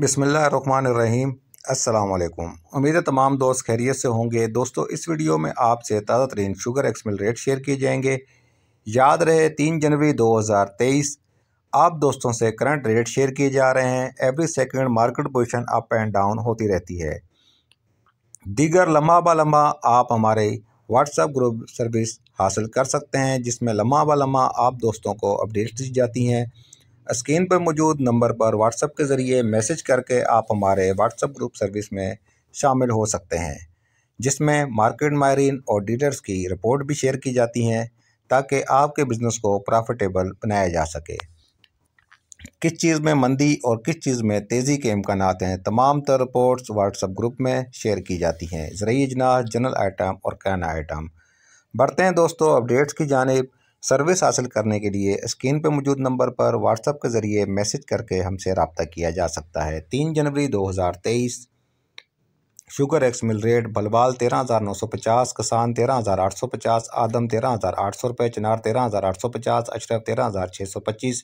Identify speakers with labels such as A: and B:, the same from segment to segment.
A: बिसमीम् अल्लाम उम्मीद है तमाम दोस्त खैरियत से होंगे दोस्तों इस वीडियो में आपसे ताज़ा तरीन शुगर एक्समिल रेट शेयर किए जाएंगे याद रहे तीन जनवरी 2023 आप दोस्तों से करंट रेट शेयर किए जा रहे हैं every second market position up and down होती रहती है दीगर लम्हा बा लम्हा आप हमारे व्हाट्सएप ग्रुप सर्विस हासिल कर सकते हैं जिसमें लम्हा बा लम्हा आप दोस्तों को अपडेट्स दी जाती हैं स्क्रीन पर मौजूद नंबर पर व्हाट्सएप के ज़रिए मैसेज करके आप हमारे व्हाट्सएप ग्रुप सर्विस में शामिल हो सकते हैं जिसमें मार्केट माहरीन और डीलर्स की रिपोर्ट भी शेयर की जाती हैं ताकि आपके बिज़नेस को प्रॉफिटेबल बनाया जा सके किस चीज़ में मंदी और किस चीज़ में तेज़ी के इम्कान हैं तमाम तर रिपोर्ट्स व्हाट्सअप ग्रुप में शेयर की जाती हैं ज़रिए जनाज जनरल आइटम और कैन आइटम बढ़ते हैं दोस्तों अपडेट्स की जानब सर्विस हासिल करने के लिए स्क्रीन पर मौजूद नंबर पर व्हाट्सएप के ज़रिए मैसेज करके हमसे रबता किया जा सकता है तीन जनवरी दो हज़ार तेईस शुगर एक्स मिल रेट बलवाल तेरह हज़ार नौ सौ पचास किसान तेरह हज़ार आठ सौ पचास आदम तेरह हज़ार आठ सौ रुपये चिनार तेरह हज़ार आठ सौ पचास अशरफ तेरह हज़ार छः सौ पच्चीस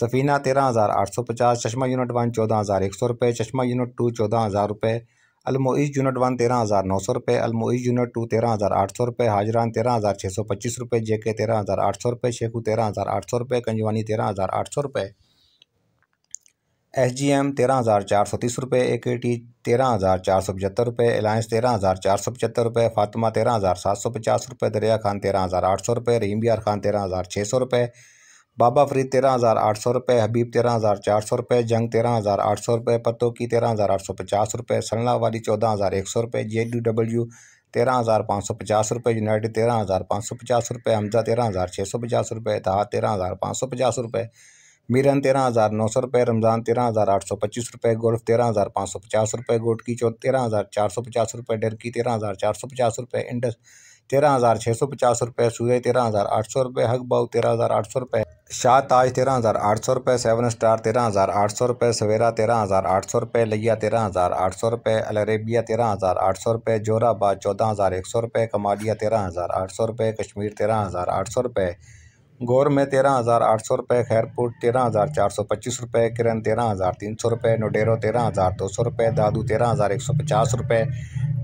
A: सफ़ीना तेरह हज़ार आठ सौ पचास चश्मा यूनिट वन चौदह हज़ार एक सौ रुपये चश्मा यूनिट टू चौदह हज़ार रुपये अलमोईस यूनिट वन तेरह हज़ार नौ सौ रुपये अलमोईस यूनिट टू तेरह हज़ार आठ सौ रुपये हाजरान तेरह हज़ार छः सौ पच्चीस रुपये जे के तेरह हज़ार आठ सौ रुपये शेखू तेरह हज़ार आठ सौ रुपये कंजवानी तेरह हज़ार आठ सौ रुपये एस जी एम तेरह हज़ार चार सौ तीस रुपये ए के टी तेरह हज़ार चार सौ पचहत्तर रुपये अलायंस तेरह हज़ार चार सौ पचहत्तर रुपये फातिमा तेरह हज़ार सात सौ पचास रुपये दरिया खान तेरह हज़ार आठ सौ रुपये रहीम बिहार खान तेरह हज़ार छः सौ रुपये बाबा फरीद तेरह हज़ार आठ सौ रुपये हबीब तेरह हज़ार चार सौ रुपये जंग तेरह हज़ार आठ सौ रुपये पतोकी तेरह हज़ार आठ सौ पचास रुपये सलना वाली चौदह हज़ार एक सौ रुपये जे डी डब्ल्यू तेरह हज़ार पाँच सौ पचास रुपये यूनाइटेड तेरह हज़ार पाँच सौ पचास रुपये हमजा तेरह हज़ार छः सौ पचास रुपये तहा तेरह हज़ार पाँच सौ पचास रुपये मीरन तेरह हज़ार नौ सौ रुपये रमज़ान तेरह हज़ार आठ सौ पच्चीस रुपये गोल्फ तेरह हज़ार पाँच सौ पचास रुपये गोटकी चौ तेरह हज़ार चार सौ पचास रुपये डरकी तेरह हज़ार चार सौ पचास रुपये इंडस तेरह हज़ार छः सौ पचास रुपये सूर्य तेरह हज़ार आठ सौ रुपये हक बाऊ तेरह हज़ार आठ सौ रुपये शाह ताज तेरह हज़ार आठ सौ रुपये सेवन स्टार तेरह हज़ार आठ सौ रुपये सवेरा तेरह हज़ार आठ सौ रुपये लिया तेरह हज़ार आठ सौ रुपये अलरेबिया तेरह हज़ार आठ सौ रुपये जोराबाद चौदह हज़ार एक सौ रुपये कमालिया तेरह हज़ार आठ सौ रुपये कश्मीर तेरह हज़ार आठ सौ रुपये गौर में तेरह हज़ार आठ सौ रुपये खैरपुर तेरह हज़ार चार सौ पच्चीस रुपये किरण तेरह हज़ार तीन सौ रुपये नोडेरो तेरह हज़ार दो सौ रुपये दादू तेरह हज़ार एक सौ पचास रुपये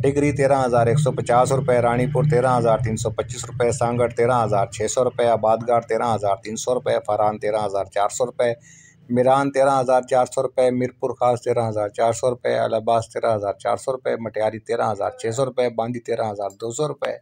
A: डिगरी तेरह हज़ार एक सौ पचास रुपये रानीपुर तेरह हज़ार तीन सौ पच्चीस रुपये सांगढ़ तेरह हज़ार छः सौ रुपये आबादगढ़ तेरह हज़ार तीन सौ रुपये फरहान तेरह हज़ार चार सौ रुपये मीरान तेरह हज़ार चार सौ रुपये मीरपुर खास तेरह हज़ार चार सौ रुपये अलाबास तेरह हज़ार चार सौ रुपये मटियारी तेरह हज़ार छः सौ रुपये बांदी तेरह हज़ार दो सौ रुपये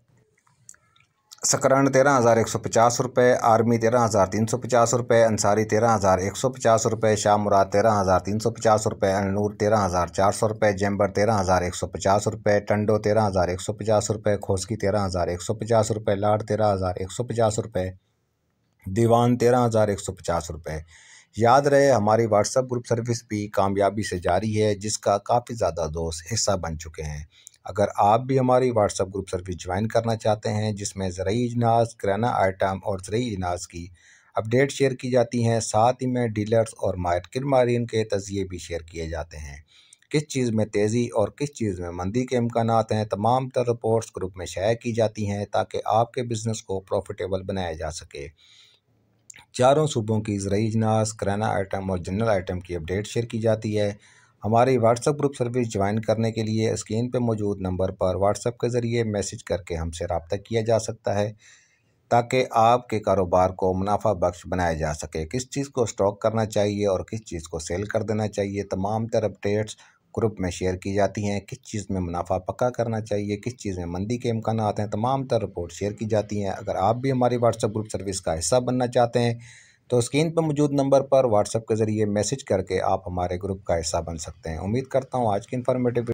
A: सकरण तेरह हज़ार एक सौ पचास रुपये आर्मी तेरह हज़ार तीन सौ पचास रुपये अंसारी तेरह हज़ार एक सौ पचास रुपये शाह मुराद तेरह हज़ार तीन सौ पचास रुपये अनूर तेरह हज़ार चार सौ रुपये जैम्बर तेरह हज़ार एक सौ पचास रुपये टंडो तेरह हज़ार एक सौ पचास रुपये खोसकी तेरह हज़ार एक सौ पचास रुपये लाड तेरह हज़ार एक सौ पचास रुपये दीवान तेरह हज़ार एक सौ पचास रुपये याद रहे हमारी व्हाट्सएप ग्रुप सर्विस भी कामयाबी से जारी है जिसका काफ़ी ज़्यादा दोस्त हिस्सा बन चुके हैं अगर आप भी हमारी व्हाट्सअप ग्रुप सर्विस ज्वाइन करना चाहते हैं जिसमें ज़रूरी अजनास किराना आइटम और ज़रूरी इजनास की अपडेट शेयर की जाती हैं साथ ही में डीलर्स और मार्केट मारीन के तजिए भी शेयर किए जाते हैं किस चीज़ में तेज़ी और किस चीज़ में मंदी के इम्कान हैं तमाम तर रिपोर्ट्स ग्रुप में शेयर की जाती हैं ताकि आपके बिज़नेस को प्रॉफिटेबल बनाया जा सके चारों सूबों की ज़रूरी अजनास किराना आइटम और जनरल आइटम की अपडेट शेयर की जाती है हमारी व्हाट्सएप ग्रुप सर्विस ज्वाइन करने के लिए स्क्रीन पर मौजूद नंबर पर व्हाट्सएप के ज़रिए मैसेज करके हमसे रबता किया जा सकता है ताकि आपके कारोबार को मुनाफा बख्श बनाया जा सके किस चीज़ को स्टॉक करना चाहिए और किस चीज़ को सेल कर देना चाहिए तमाम तर अपडेट्स ग्रुप में शेयर की जाती हैं किस चीज़ में मुनाफा पक्का करना चाहिए किस चीज़ में मंदी के इम्कान हैं तमाम तर रिपोर्ट शेयर की जाती हैं अगर आप भी हमारी व्हाट्सएप ग्रुप सर्विस का हिस्सा बनना चाहते हैं तो स्क्रीन पर मौजूद नंबर पर व्हाट्सएप के ज़रिए मैसेज करके आप हमारे ग्रुप का हिस्सा बन सकते हैं उम्मीद करता हूँ आज की इन्फॉर्मेटिव